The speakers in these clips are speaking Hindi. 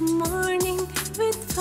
Morning with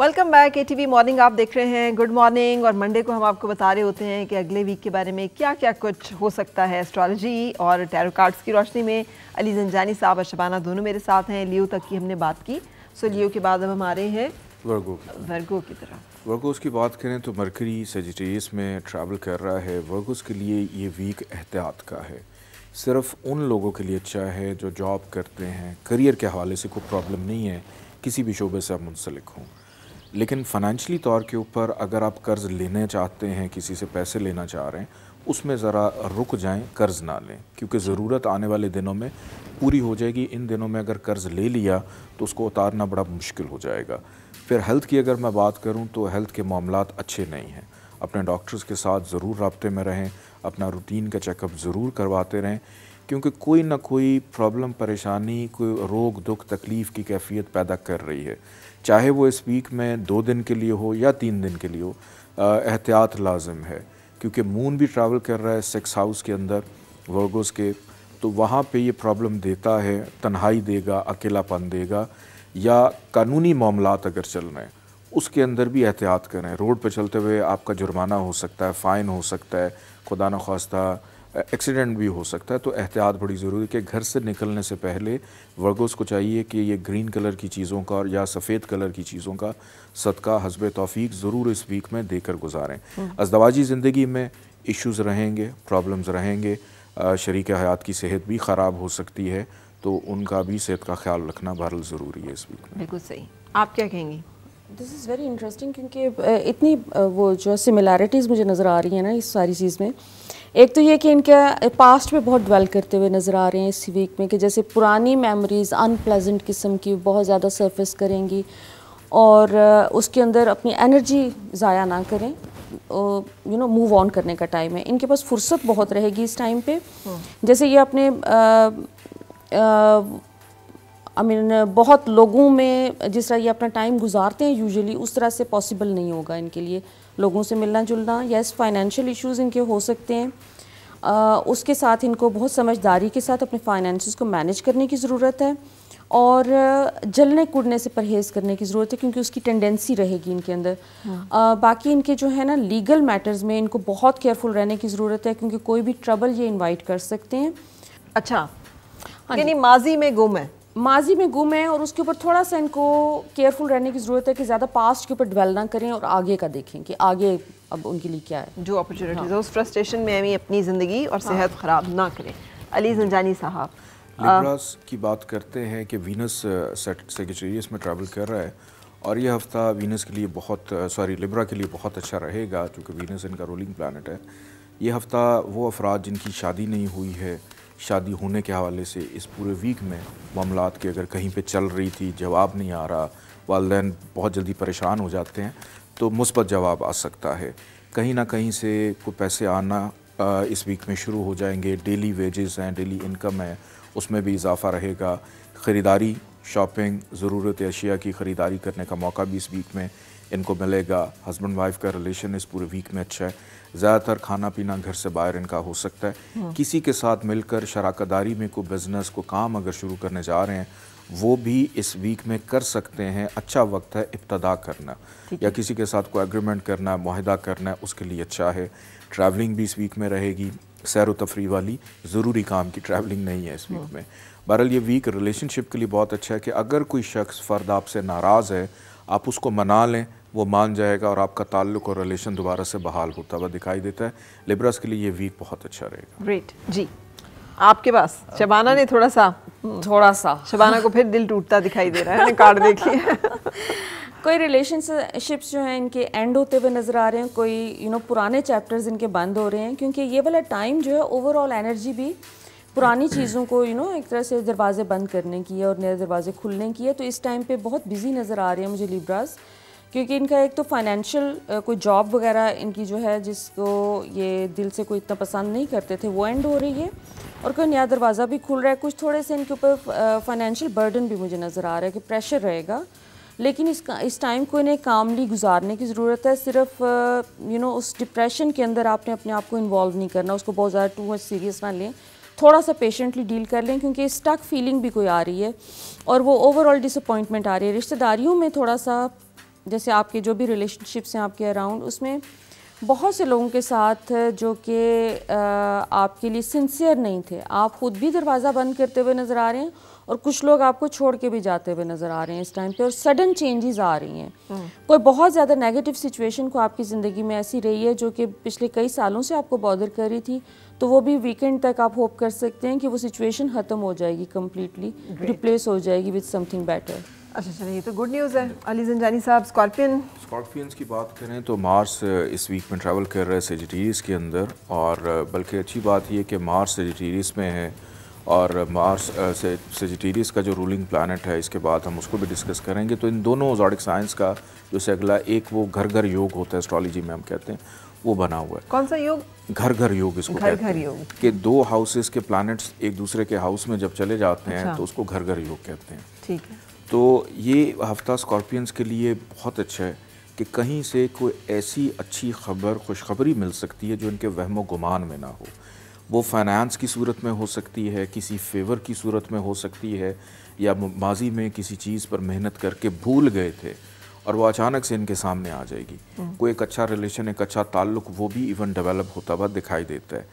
welcome back A T morning आप देख रहे हैं गुड मॉर्निंग और मंडे को हम आपको बता रहे होते हैं कि अगले वीक के बारे में क्या क्या कुछ हो सकता है एस्ट्रोलॉजी और टैरो कार्ड्स की रोशनी में अली जंजानी साहब और शबाना दोनों मेरे साथ हैं लियो तक की हमने बात की सो लियो के बाद अब हम आ रहे हैं वर्गो वर्गो की तरह वर्गोज की बात करें तो मरकरी सजिटेस में ट्रैवल कर रहा है वर्गोज के लिए ये वीक एहतियात का है सिर्फ उन लोगों के लिए अच्छा है जो जॉब करते हैं करियर के हवाले से कोई प्रॉब्लम नहीं है किसी भी शोबे से आप मुंसलिक हों लेकिन फ़ाइनेंशली तौर के ऊपर अगर आप कर्ज़ लेने चाहते हैं किसी से पैसे लेना चाह रहे हैं उसमें ज़रा रुक जाएं कर्ज़ ना लें क्योंकि ज़रूरत आने वाले दिनों में पूरी हो जाएगी इन दिनों में अगर कर्ज़ ले लिया तो उसको उतारना बड़ा मुश्किल हो जाएगा फिर हेल्थ की अगर मैं बात करूँ तो हेल्थ के मामला अच्छे नहीं हैं अपने डॉक्टर्स के साथ ज़रूर रबते में रहें अपना रूटीन का चेकअप ज़रूर करवाते रहें क्योंकि कोई ना कोई प्रॉब्लम परेशानी कोई रोग दुख तकलीफ़ की कैफियत पैदा कर रही है चाहे वो इस वीक में दो दिन के लिए हो या तीन दिन के लिए हो एहतियात लाजम है क्योंकि मून भी ट्रैवल कर रहा है सिक्स हाउस के अंदर वर्गोस के तो वहाँ पे ये प्रॉब्लम देता है तन्हाई देगा अकेलापन देगा या कानूनी मामला अगर चल रहे हैं उसके अंदर भी एहतियात करें रोड पर चलते हुए आपका जुर्माना हो सकता है फ़ाइन हो सकता है खुदा न खास्ता एक्सीडेंट भी हो सकता है तो एहतियात बड़ी ज़रूरी है कि घर से निकलने से पहले वर्गोस को चाहिए कि ये ग्रीन कलर की चीज़ों का या सफ़ेद कलर की चीज़ों का सदका हसब तोफ़ी ज़रूर इस वीक में देकर गुजारें हम्म। अजदवाजी ज़िंदगी में इश्यूज़ रहेंगे प्रॉब्लम्स रहेंगे शरीक हयात की सेहत भी ख़राब हो सकती है तो उनका भी सेहत का ख्याल रखना बहरल ज़रूरी है इस वीक में बिल्कुल सही आप क्या कहेंगी दिस इज़ वेरी इंटरेस्टिंग क्योंकि इतनी वो जो सिमिलैरिटीज़ मुझे नज़र आ रही हैं ना इस सारी चीज़ में एक तो ये कि इनके पास्ट पे बहुत डवेल करते हुए नज़र आ रहे हैं इस वीक में कि जैसे पुरानी मेमोरीज़ अनप्लेजेंट किस्म की बहुत ज़्यादा सरफेस करेंगी और उसके अंदर अपनी एनर्जी ज़ाया ना करें यू नो मूव ऑन करने का टाइम है इनके पास फुर्सत बहुत रहेगी इस टाइम पे हम्म। जैसे ये अपने आ, आ, आई मीन बहुत लोगों में जिस तरह ये अपना टाइम गुजारते हैं यूजुअली उस तरह से पॉसिबल नहीं होगा इनके लिए लोगों से मिलना जुलना यस फाइनेंशियल इश्यूज इनके हो सकते हैं आ, उसके साथ इनको बहुत समझदारी के साथ अपने फाइनेंस को मैनेज करने की ज़रूरत है और जलने कूदने से परहेज़ करने की ज़रूरत है क्योंकि उसकी टेंडेंसी रहेगी इनके अंदर आ, हाँ। बाकी इनके जो है ना लीगल मैटर्स में इनको बहुत केयरफुल रहने की ज़रूरत है क्योंकि कोई भी ट्रबल ये इन्वाइट कर सकते हैं अच्छा हाँ यानी माजी में गुम है माजी में गुम है और उसके ऊपर थोड़ा सा इनको केयरफुल रहने की ज़रूरत है कि ज़्यादा पास्ट के ऊपर डिवेल ना करें और आगे का देखें कि आगे अब उनके लिए क्या है जो अपॉर्चुनिटीज़ हाँ। उस फ्रस्ट्रेशन में अभी अपनी ज़िंदगी और हाँ। सेहत ख़राब ना करें अली जंजानी साहब लिब्रास की बात करते हैं कि वीनस सेक्रेटरीस इसमें ट्रैवल कर रहा है और ये हफ़्ता वीनस के लिए बहुत सॉरी लिब्रा के लिए बहुत अच्छा रहेगा क्योंकि वीनस इनका रूलिंग प्लानट है ये हफ़्ता वो अफराद जिनकी शादी नहीं हुई है शादी होने के हवाले से इस पूरे वीक में मामला की अगर कहीं पे चल रही थी जवाब नहीं आ रहा वालदे बहुत जल्दी परेशान हो जाते हैं तो मुस्बत जवाब आ सकता है कहीं ना कहीं से कोई पैसे आना इस वीक में शुरू हो जाएंगे डेली वेजेस हैं डेली इनकम है उसमें भी इजाफा रहेगा ख़रीदारी शॉपिंग ज़रूरत अशिया की ख़रीदारी करने का मौका भी इस वीक में इनको मिलेगा हस्बैंड वाइफ का रिलेशन इस पूरे वीक में अच्छा है ज़्यादातर खाना पीना घर से बाहर इनका हो सकता है हम्म। किसी के साथ मिलकर दारी में कोई बिज़नेस को काम अगर शुरू करने जा रहे हैं वो भी इस वीक में कर सकते हैं अच्छा वक्त है इब्तदा करना या किसी के साथ कोई एग्रीमेंट करना है माहिदा करना है उसके लिए अच्छा है ट्रैवलिंग भी इस वीक में रहेगी सैर तफरी वाली ज़रूरी काम की ट्रैवलिंग नहीं है इस वीक हम्म। में बहरहाल ये वीक रिलेशनशिप के लिए बहुत अच्छा है कि अगर कोई शख्स फ़र्द आपसे नाराज़ है आप उसको मना लें वो मान जाएगा और आपका ताल्लुक और रिलेशन दोबारा से बहाल होता हुआ दिखाई देता है लिब्रस के लिए ये वीक बहुत अच्छा रहेगा ग्रेट जी आपके पास शबाना ने थोड़ा सा हम्म, थोड़ा सा शबाना को फिर दिल टूटता दिखाई दे रहा है कार्ड देखिए कोई रिलेशनशिप्स जो हैं इनके एंड होते हुए नज़र आ रहे हैं कोई यू you नो know, पुराने चैप्टर्स इनके बंद हो रहे हैं क्योंकि ये वाला टाइम जो है ओवरऑल एनर्जी भी पुरानी चीज़ों को यू you नो know, एक तरह से दरवाजे बंद करने की है और नए दरवाजे खुलने की है तो इस टाइम पे बहुत बिजी नज़र आ रहे हैं मुझे लिब्रास क्योंकि इनका एक तो फाइनेंशियल कोई जॉब वगैरह इनकी जो है जिसको ये दिल से कोई इतना पसंद नहीं करते थे वो एंड हो रही है और कोई नया दरवाज़ा भी खुल रहा है कुछ थोड़े से इनके ऊपर फाइनेंशियल बर्डन भी मुझे नज़र आ रहा है कि प्रेशर रहेगा लेकिन इसका इस टाइम को इन्हें कामली गुजारने की ज़रूरत है सिर्फ यू नो उस डिप्रेशन के अंदर आपने अपने आप को इन्वॉल्व नहीं करना उसको बहुत ज़्यादा टू मच सीरियस ना लें थोड़ा सा पेशेंटली डील कर लें क्योंकि स्टक फीलिंग भी कोई आ रही है और वो ओवरऑल डिसअपॉइंटमेंट आ रही है रिश्तेदारियों में थोड़ा सा जैसे आपके जो भी रिलेशनशिप्स हैं आपके अराउंड उसमें बहुत से लोगों के साथ जो कि आपके लिए सिंसियर नहीं थे आप ख़ुद भी दरवाज़ा बंद करते हुए नज़र आ रहे हैं और कुछ लोग आपको छोड़ के भी जाते हुए नज़र आ रहे हैं इस टाइम पे और सडन चेंजेस आ रही हैं हम्म। कोई बहुत ज़्यादा नेगेटिव सिचुएशन को आपकी ज़िंदगी में ऐसी रही है जो कि पिछले कई सालों से आपको बॉडर कर रही थी तो वो भी वीकेंड तक आप होप कर सकते हैं कि वो सिचुएशन ख़त्म हो जाएगी कम्प्लीटली रिप्लेस हो जाएगी विद समथिंग बेटर अच्छा चलिए ये तो गुड न्यूज़ है अली जंजानी साहब स्कॉर्पियन स्कॉर्पियंस की बात करें तो मार्स इस वीक में ट्रैवल कर रहे हैं सेजिटीरियस के अंदर और बल्कि अच्छी बात यह कि मार्स सेजिटीरियस में है और मार्स से का जो रूलिंग प्लानट है इसके बाद हम उसको भी डिस्कस करेंगे तो इन दोनों जॉडिक साइंस का जो से अगला एक वो घर घर योग होता है एस्ट्रोलॉजी में हम कहते हैं वो बना हुआ है कौन सा योग घर घर योग इसको घर घर योग के दो हाउसेस के प्लैनेट्स एक दूसरे के हाउस में जब चले जाते हैं अच्छा। तो उसको घर घर योग कहते हैं ठीक है तो ये हफ्ता स्कॉर्पियंस के लिए बहुत अच्छा है कि कहीं से कोई ऐसी अच्छी खबर खुशखबरी मिल सकती है जो इनके वहम गुमान में ना हो वो फाइनेंस की सूरत में हो सकती है किसी फेवर की सूरत में हो सकती है या माजी में किसी चीज़ पर मेहनत करके भूल गए थे और वो अचानक से इनके सामने आ जाएगी हम्म। कोई एक अच्छा रिलेशन एक अच्छा ताल्लुक वो भी इवन डेवलप होता हुआ दिखाई देता है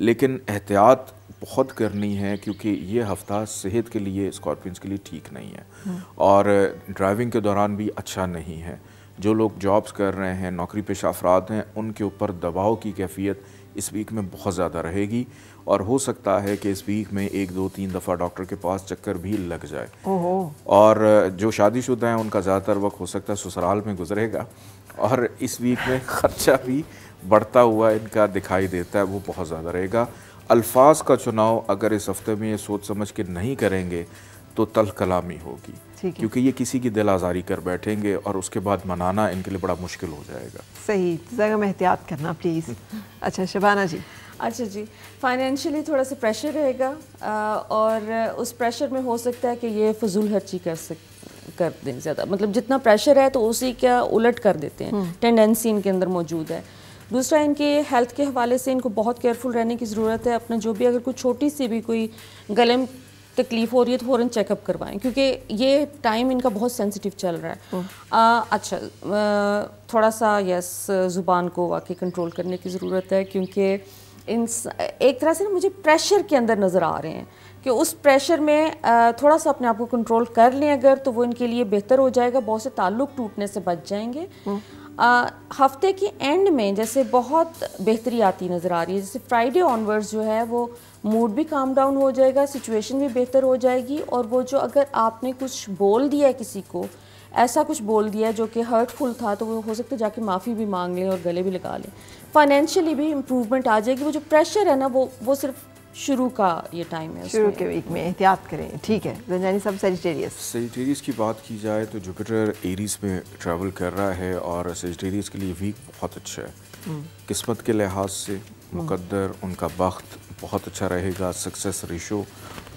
लेकिन एहतियात बहुत करनी है क्योंकि ये हफ्ता सेहत के लिए स्कॉर्पियंस के लिए ठीक नहीं है हम्म। और ड्राइविंग के दौरान भी अच्छा नहीं है जो लोग जॉब्स कर रहे हैं नौकरी पेशा अफराद हैं उनके ऊपर दबाव की कैफियत इस वीक में बहुत ज़्यादा रहेगी और हो सकता है कि इस वीक में एक दो तीन दफ़ा डॉक्टर के पास चक्कर भी लग जाए और जो शादीशुदा हैं उनका ज़्यादातर वक्त हो सकता है ससुराल में गुजरेगा और इस वीक में ख़र्चा भी बढ़ता हुआ इनका दिखाई देता है वो बहुत ज़्यादा रहेगा अल्फाज का चुनाव अगर इस हफ्ते में ये सोच समझ के नहीं करेंगे तो तल कलामी होगी क्योंकि ये किसी की दिल आज़ारी कर बैठेंगे और उसके बाद मनाना इनके लिए बड़ा मुश्किल हो जाएगा सही जगह में एहतियात करना प्लीज़ अच्छा शबाना जी अच्छा जी फाइनेंशियली थोड़ा सा प्रेशर रहेगा और उस प्रेशर में हो सकता है कि ये फजूल खर्ची कर सक कर दें ज़्यादा मतलब जितना प्रेशर है तो उसी का उलट कर देते हैं टेंडेंसी हम्म। इनके अंदर मौजूद है दूसरा इनके हेल्थ के हवाले से इनको बहुत केयरफुल रहने की ज़रूरत है अपना जो भी अगर कोई छोटी सी भी कोई गले में तकलीफ हो रही है तो फ़ौरन चेकअप करवाएं क्योंकि ये टाइम इनका बहुत सेंसिटिव चल रहा है आ, अच्छा आ, थोड़ा सा यस ज़ुबान को वाकई कंट्रोल करने की ज़रूरत है क्योंकि इन एक तरह से ना मुझे प्रेशर के अंदर नज़र आ रहे हैं कि उस प्रेशर में थोड़ा सा अपने आप को कंट्रोल कर लें अगर तो वो इनके लिए बेहतर हो जाएगा बहुत से ताल्लुक टूटने से बच जाएंगे हफ्ते के एंड में जैसे बहुत बेहतरी आती नज़र आ रही है जैसे फ्राइडे ऑनवर्ड्स जो है वो मूड भी काम डाउन हो जाएगा सिचुएशन भी बेहतर हो जाएगी और वो जो अगर आपने कुछ बोल दिया है किसी को ऐसा कुछ बोल दिया जो कि हर्टफुल था तो वो हो सकता है जाके माफ़ी भी मांग लें और गले भी लगा लें फाइनेंशियली भी इम्प्रूवमेंट आ जाएगी वो जो प्रेशर है ना वो वो सिर्फ शुरू का ये टाइम है शुरू के वीक में एहतियात करें ठीक है रंजानी साहब सेजिटेरियस सेजिटेरियस की बात की जाए तो जुपिटर एरीज में ट्रैवल कर रहा है और सेजिटेरियस के लिए वीक बहुत अच्छा है हम्म। किस्मत के लिहाज से मुकद्दर हम्म। उनका वक्त बहुत अच्छा रहेगा सक्सेस रेशो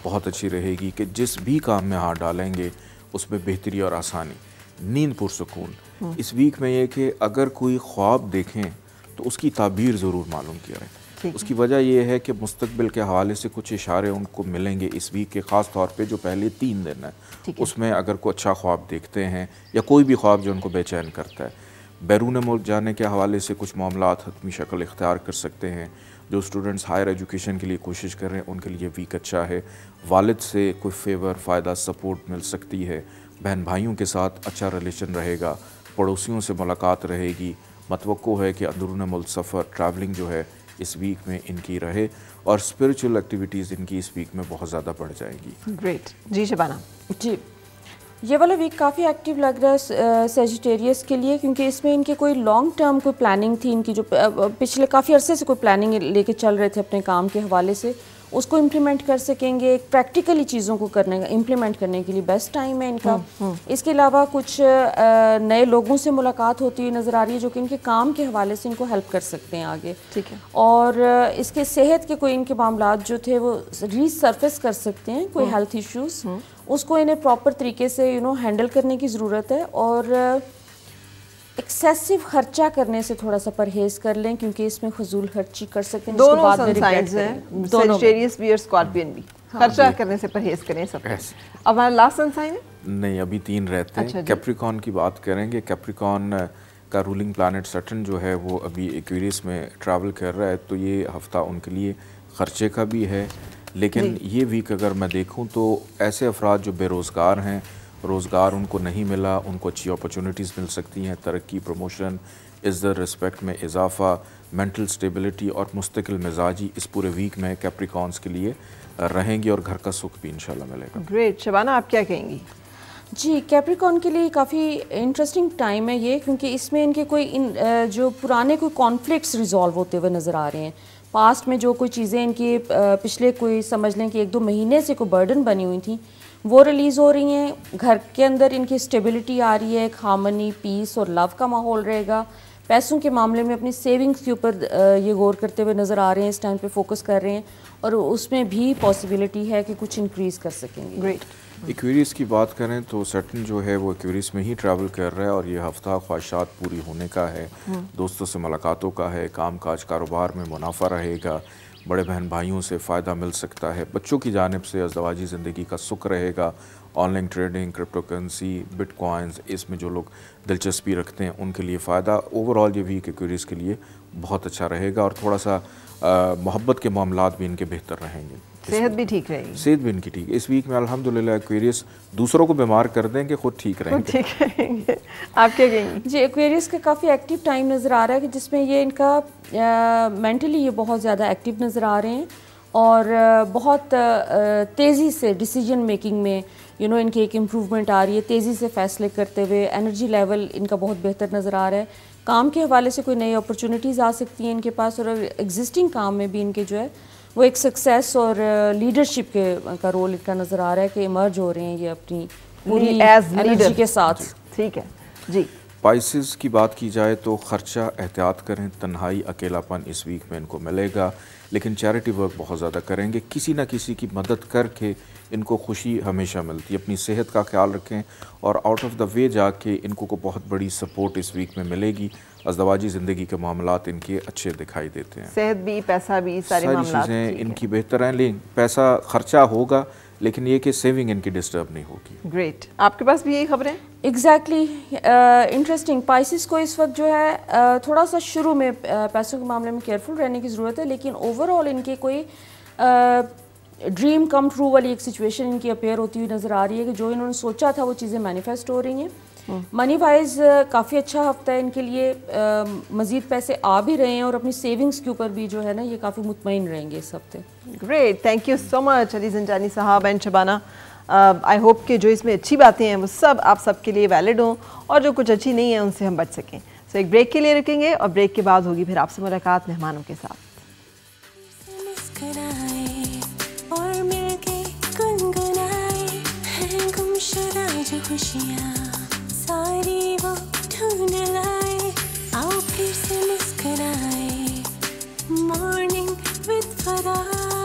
बहुत अच्छी रहेगी कि जिस भी काम में हाथ डालेंगे उसमें बेहतरी और आसानी नींद पुरसकून हम्म। इस वीक में यह कि अगर कोई ख्वाब देखें तो उसकी ताबीर ज़रूर मालूम जाए उसकी वजह यह है कि मुस्तबिल के हवाले से कुछ इशारे उनको मिलेंगे इस वीक के ख़ास तौर पे जो पहले तीन दिन है उसमें अगर कोई अच्छा ख्वाब देखते हैं या कोई भी ख्वाब जो उनको बेचैन करता है बैरून मुल्क जाने के हवाले से कुछ मामला हतमी शक्ल इख्तियार कर सकते हैं जो स्टूडेंट्स हायर एजुकेशन के लिए कोशिश कर रहे हैं उनके लिए वीक अच्छा है वालद से कोई फेवर फ़ायदा सपोर्ट मिल सकती है बहन भाइयों के साथ अच्छा रिलेशन रहेगा पड़ोसियों से मुलाकात रहेगी मतवक़ो है कि अंदरून मुल्क सफ़र ट्रैवलिंग जो है इस वीक में इनकी रहे और स्पिरिचुअल एक्टिविटीज़ इनकी इस वीक में बहुत ज़्यादा बढ़ जाएंगी ग्रेट जी शबाना जी ये वाला वीक काफ़ी एक्टिव लग रहा है सेजिटेरियस के लिए क्योंकि इसमें इनके कोई लॉन्ग टर्म कोई प्लानिंग थी इनकी जो पिछले काफ़ी अरसे से कोई प्लानिंग लेके चल रहे थे अपने काम के हवाले से उसको इम्प्लीमेंट कर सकेंगे प्रैक्टिकली चीज़ों को करने का इम्प्लीमेंट करने के लिए बेस्ट टाइम है इनका हुँ, हम्म, हम्म। इसके अलावा कुछ नए लोगों से मुलाकात होती हुई नज़र आ रही है जो कि इनके काम के हवाले से इनको हेल्प कर सकते हैं आगे ठीक है और इसके सेहत के कोई इनके मामला जो थे वो रीसर्फेस कर सकते हैं कोई हेल्थ हम्म। इश्यूज़ उसको इन्हें प्रॉपर तरीके से यू नो हैंडल करने की ज़रूरत है और एक्सेसिव खर्चा करने से थोड़ा सा परहेज कर लें क्योंकि इसमें फजूल खर्ची कर सकें दोनों बाद में हैं सेजिटेरियस भी और स्कॉर्पियन भी खर्चा करने से परहेज करें सब अब हमारा लास्ट सनसाइन है नहीं अभी तीन रहते हैं कैप्रिकॉन अच्छा की बात करेंगे कैप्रिकॉन का रूलिंग प्लानट सटन जो है वो अभी एक्वेरियस में ट्रैवल कर रहा है तो ये हफ्ता उनके लिए खर्चे का भी है लेकिन ये वीक अगर मैं देखूँ तो ऐसे अफराद जो बेरोज़गार हैं रोज़गार उनको नहीं मिला उनको अच्छी अपॉर्चुनिटीज़ मिल सकती हैं तरक्की प्रमोशन इज़्ज़त रिस्पेक्ट में इजाफा मेंटल स्टेबिलिटी और मुस्तकिल मिजाजी इस पूरे वीक में कैप्रिकॉन्स के लिए रहेंगी और घर का सुख भी इंशाल्लाह मिलेगा ग्रेट शबाना आप क्या कहेंगी जी कैप्रिकॉन के लिए काफ़ी इंटरेस्टिंग टाइम है ये क्योंकि इसमें इनके कोई इन जो पुराने कोई कॉन्फ्लिक्ट रिजॉल्व होते हुए नज़र आ रहे हैं पास्ट में जो कोई चीज़ें इनकी पिछले कोई समझ लें कि एक दो महीने से कोई बर्डन बनी हुई थी वो रिलीज़ हो रही हैं घर के अंदर इनकी स्टेबिलिटी आ रही है एक हार्मनी पीस और लव का माहौल रहेगा पैसों के मामले में अपनी सेविंग्स के ऊपर ये गौर करते हुए नज़र आ रहे हैं इस टाइम पे फोकस कर रहे हैं और उसमें भी पॉसिबिलिटी है कि कुछ इंक्रीज़ कर सकेंगे ग्रेट इक्वेरियस की बात करें तो सटन जो है वो इक्वेरियस में ही ट्रैवल कर रहा है और ये हफ्ता ख्वाहिशात पूरी होने का है हम्म। दोस्तों से मुलाकातों का है काम काज कारोबार में मुनाफा रहेगा बड़े बहन भाइयों से फ़ायदा मिल सकता है बच्चों की जानब से अजवाजी ज़िंदगी का सुख रहेगा online trading crypto currency bitcoins इसमें जो लोग दिलचस्पी रखते हैं उनके लिए फ़ायदा ओवरऑल ये वीक एक्वेरीज़ के लिए बहुत अच्छा रहेगा और थोड़ा सा मोहब्बत के मामला भी इनके बेहतर रहेंगे सेहत भी ठीक रहेगी सेहत भी इनकी ठीक है इस वीक में अल्हम्दुलिल्लाह एक्वेरियस दूसरों को बीमार कर दें कि खुद ठीक रहेंगे ठीक रहेंगे आप क्या कहेंगे जी एक्वेरियस का काफ़ी एक्टिव टाइम नज़र आ रहा है कि जिसमें ये इनका मेंटली ये बहुत ज़्यादा एक्टिव नज़र आ रहे हैं और बहुत तेज़ी से डिसीजन मेकिंग में यू नो इनकी एक इम्प्रूवमेंट आ रही है तेज़ी से फैसले करते हुए एनर्जी लेवल इनका बहुत बेहतर नज़र आ रहा है काम के हवाले से कोई नई अपॉर्चुनिटीज़ आ सकती हैं इनके पास और एग्जिस्टिंग काम में भी इनके जो है वो एक सक्सेस और लीडरशिप uh, के uh, का रोल इनका नज़र आ रहा है कि इमर्ज हो रहे हैं ये अपनी पूरी एनर्जी के साथ ठीक है जी स्पाइसेस की बात की जाए तो ख़र्चा एहतियात करें तन्हाई अकेलापन इस वीक में इनको मिलेगा लेकिन चैरिटी वर्क बहुत ज़्यादा करेंगे किसी ना किसी की मदद करके इनको खुशी हमेशा मिलती है अपनी सेहत का ख्याल रखें और आउट ऑफ द वे जाके इनको को बहुत बड़ी सपोर्ट इस वीक में मिलेगी अजदवाजी ज़िंदगी के मामला इनके अच्छे दिखाई देते हैं सेहत भी पैसा भी सारी, सारी चीज़ें इनकी बेहतर हैं लेकिन पैसा खर्चा होगा लेकिन ये कि सेविंग इनकी डिस्टर्ब नहीं होगी ग्रेट आपके पास भी यही खबरें एग्जैक्टली इंटरेस्टिंग पाइसिस को इस वक्त जो है uh, थोड़ा सा शुरू में uh, पैसों के मामले में केयरफुल रहने की ज़रूरत है लेकिन ओवरऑल इनके कोई ड्रीम कम ट्रू वाली एक सिचुएशन इनकी अपेयर होती हुई नज़र आ रही है कि जो इन्होंने सोचा था वो चीज़ें मैनिफेस्ट हो रही हैं मनी वाइज काफ़ी अच्छा हफ्ता है इनके लिए आ, um, मजीद पैसे आ भी रहे हैं और अपनी सेविंग्स के ऊपर भी जो है ना ये काफ़ी मुतमिन रहेंगे इस हफ्ते great thank you so much Ali Zanjani साहब and Shabana I um, hope कि जो इसमें अच्छी बातें हैं वो सब आप सबके लिए वैलिड हों और जो कुछ अच्छी नहीं है उनसे हम बच सकें सो so, एक ब्रेक के लिए रखेंगे और ब्रेक के बाद होगी फिर आपसे मुलाकात मेहमानों के साथ खुशियाँ Morning with Farah